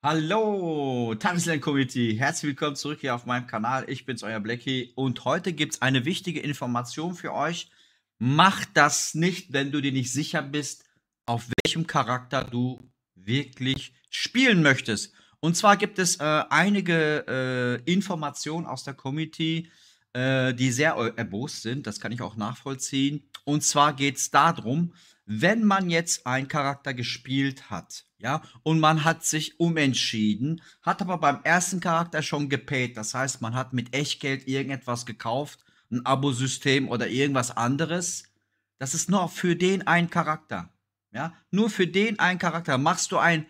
Hallo, Tagesland Community. Herzlich willkommen zurück hier auf meinem Kanal. Ich bin's, euer Blackie. Und heute gibt's eine wichtige Information für euch. Mach das nicht, wenn du dir nicht sicher bist, auf welchem Charakter du wirklich spielen möchtest. Und zwar gibt es äh, einige äh, Informationen aus der Community, äh, die sehr äh, erbost sind. Das kann ich auch nachvollziehen. Und zwar geht's darum, wenn man jetzt einen Charakter gespielt hat, ja, und man hat sich umentschieden, hat aber beim ersten Charakter schon gepaid, das heißt, man hat mit Echtgeld irgendetwas gekauft, ein Abosystem oder irgendwas anderes, das ist nur für den einen Charakter, ja, nur für den einen Charakter machst du ein,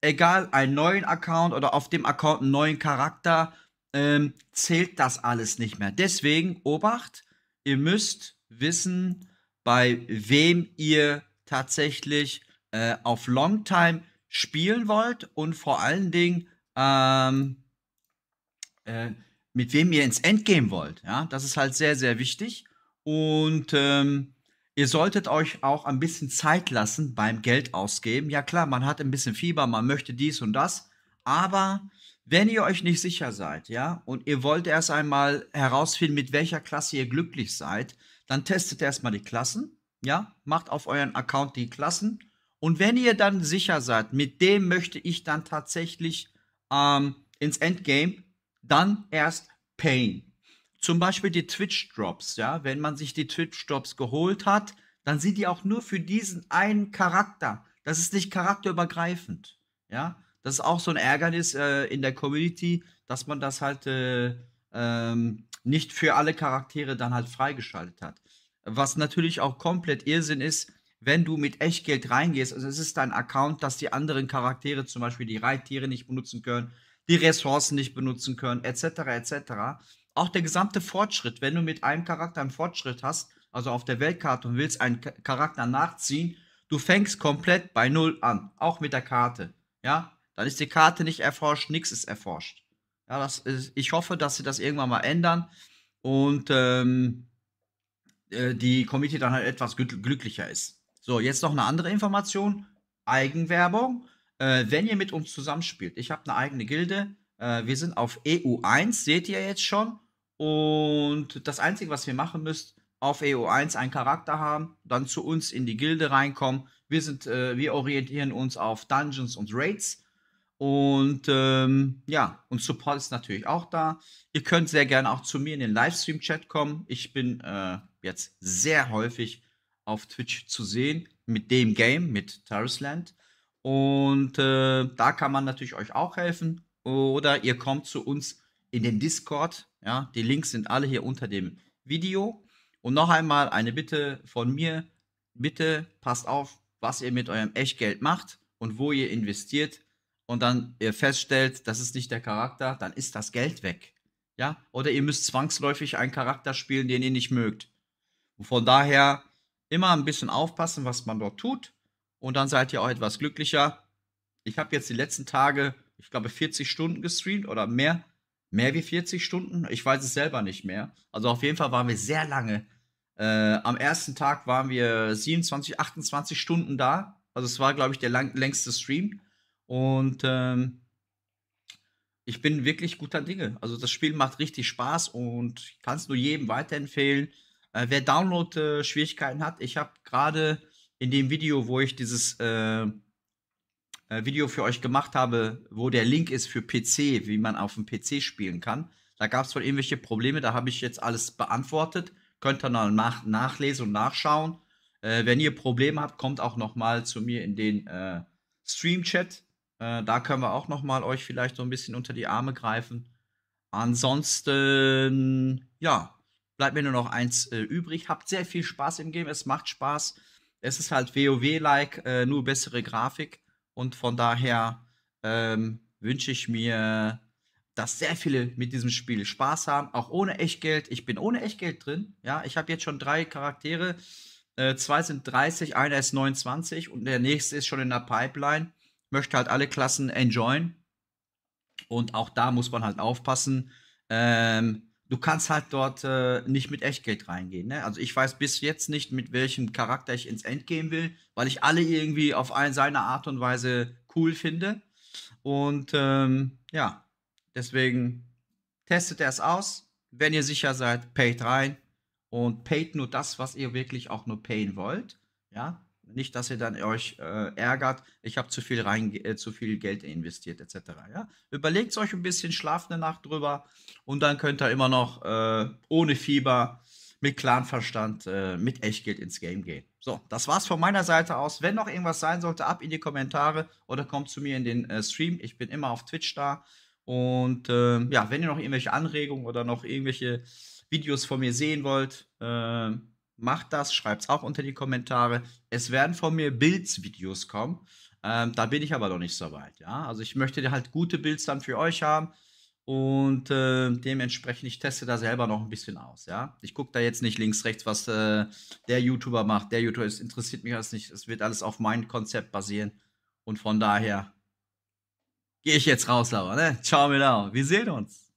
egal, einen neuen Account oder auf dem Account einen neuen Charakter, ähm, zählt das alles nicht mehr. Deswegen, Obacht, ihr müsst wissen, bei wem ihr tatsächlich äh, auf Longtime spielen wollt und vor allen Dingen ähm, äh, mit wem ihr ins Endgame wollt. Ja, das ist halt sehr, sehr wichtig. Und ähm, ihr solltet euch auch ein bisschen Zeit lassen beim Geld ausgeben. Ja klar, man hat ein bisschen Fieber, man möchte dies und das, aber wenn ihr euch nicht sicher seid, ja, und ihr wollt erst einmal herausfinden, mit welcher Klasse ihr glücklich seid, dann testet erstmal die Klassen, ja, macht auf euren Account die Klassen. Und wenn ihr dann sicher seid, mit dem möchte ich dann tatsächlich ähm, ins Endgame, dann erst Pain. Zum Beispiel die Twitch-Drops, ja, wenn man sich die Twitch-Drops geholt hat, dann sind die auch nur für diesen einen Charakter. Das ist nicht charakterübergreifend, ja das ist auch so ein Ärgernis äh, in der Community, dass man das halt äh, ähm, nicht für alle Charaktere dann halt freigeschaltet hat. Was natürlich auch komplett Irrsinn ist, wenn du mit Echtgeld reingehst. Also es ist dein Account, dass die anderen Charaktere, zum Beispiel die Reittiere nicht benutzen können, die Ressourcen nicht benutzen können, etc. etc. Auch der gesamte Fortschritt, wenn du mit einem Charakter einen Fortschritt hast, also auf der Weltkarte und willst einen Charakter nachziehen, du fängst komplett bei Null an, auch mit der Karte. Ja, dann ist die Karte nicht erforscht, nichts ist erforscht. Ja, das ist, ich hoffe, dass sie das irgendwann mal ändern und ähm, äh, die Committee dann halt etwas glücklicher ist. So, jetzt noch eine andere Information. Eigenwerbung. Äh, wenn ihr mit uns zusammenspielt, ich habe eine eigene Gilde. Äh, wir sind auf EU1, seht ihr jetzt schon. Und das Einzige, was wir machen müsst, auf EU1 einen Charakter haben, dann zu uns in die Gilde reinkommen. Wir, sind, äh, wir orientieren uns auf Dungeons und Raids und ähm, ja, und Support ist natürlich auch da. Ihr könnt sehr gerne auch zu mir in den Livestream-Chat kommen. Ich bin äh, jetzt sehr häufig auf Twitch zu sehen mit dem Game, mit Terrasland. Und äh, da kann man natürlich euch auch helfen. Oder ihr kommt zu uns in den Discord. Ja, die Links sind alle hier unter dem Video. Und noch einmal eine Bitte von mir. Bitte passt auf, was ihr mit eurem Echtgeld macht und wo ihr investiert und dann ihr feststellt, das ist nicht der Charakter, dann ist das Geld weg. Ja? Oder ihr müsst zwangsläufig einen Charakter spielen, den ihr nicht mögt. Und von daher immer ein bisschen aufpassen, was man dort tut. Und dann seid ihr auch etwas glücklicher. Ich habe jetzt die letzten Tage, ich glaube, 40 Stunden gestreamt oder mehr. Mehr wie 40 Stunden? Ich weiß es selber nicht mehr. Also auf jeden Fall waren wir sehr lange. Äh, am ersten Tag waren wir 27, 28 Stunden da. Also es war, glaube ich, der lang längste Stream. Und ähm, ich bin wirklich guter Dinge. Also das Spiel macht richtig Spaß und kann es nur jedem weiterempfehlen. Äh, wer Download-Schwierigkeiten äh, hat, ich habe gerade in dem Video, wo ich dieses äh, äh Video für euch gemacht habe, wo der Link ist für PC, wie man auf dem PC spielen kann. Da gab es wohl irgendwelche Probleme, da habe ich jetzt alles beantwortet. Könnt ihr dann nach nachlesen und nachschauen. Äh, wenn ihr Probleme habt, kommt auch nochmal zu mir in den äh, Stream-Chat äh, da können wir auch noch mal euch vielleicht so ein bisschen unter die Arme greifen. Ansonsten, ja, bleibt mir nur noch eins äh, übrig. Habt sehr viel Spaß im Game. Es macht Spaß. Es ist halt WoW-like, äh, nur bessere Grafik. Und von daher ähm, wünsche ich mir, dass sehr viele mit diesem Spiel Spaß haben, auch ohne Echtgeld. Ich bin ohne Echtgeld drin. Ja, ich habe jetzt schon drei Charaktere. Äh, zwei sind 30, einer ist 29 und der nächste ist schon in der Pipeline möchte halt alle Klassen enjoyen. Und auch da muss man halt aufpassen. Ähm, du kannst halt dort äh, nicht mit Echtgeld reingehen. Ne? Also ich weiß bis jetzt nicht, mit welchem Charakter ich ins End gehen will, weil ich alle irgendwie auf eine, seine Art und Weise cool finde. Und ähm, ja, deswegen testet er es aus. Wenn ihr sicher seid, payt rein und payt nur das, was ihr wirklich auch nur payen wollt. Ja, nicht, dass ihr dann euch äh, ärgert, ich habe zu viel äh, zu viel Geld investiert etc. Ja? Überlegt euch ein bisschen, schlaft eine Nacht drüber und dann könnt ihr immer noch äh, ohne Fieber mit Clanverstand, äh, mit Echtgeld ins Game gehen. So, das war's von meiner Seite aus. Wenn noch irgendwas sein sollte, ab in die Kommentare oder kommt zu mir in den äh, Stream. Ich bin immer auf Twitch da. Und äh, ja, wenn ihr noch irgendwelche Anregungen oder noch irgendwelche Videos von mir sehen wollt, äh, macht das, schreibt es auch unter die Kommentare. Es werden von mir Builds-Videos kommen. Ähm, da bin ich aber noch nicht so weit. Ja? Also ich möchte halt gute Builds dann für euch haben. Und äh, dementsprechend, ich teste da selber noch ein bisschen aus, ja. Ich gucke da jetzt nicht links, rechts, was äh, der YouTuber macht. Der YouTuber ist, interessiert mich das nicht. Es wird alles auf mein Konzept basieren. Und von daher gehe ich jetzt raus, aber ne? Ciao, Milau. Wir sehen uns.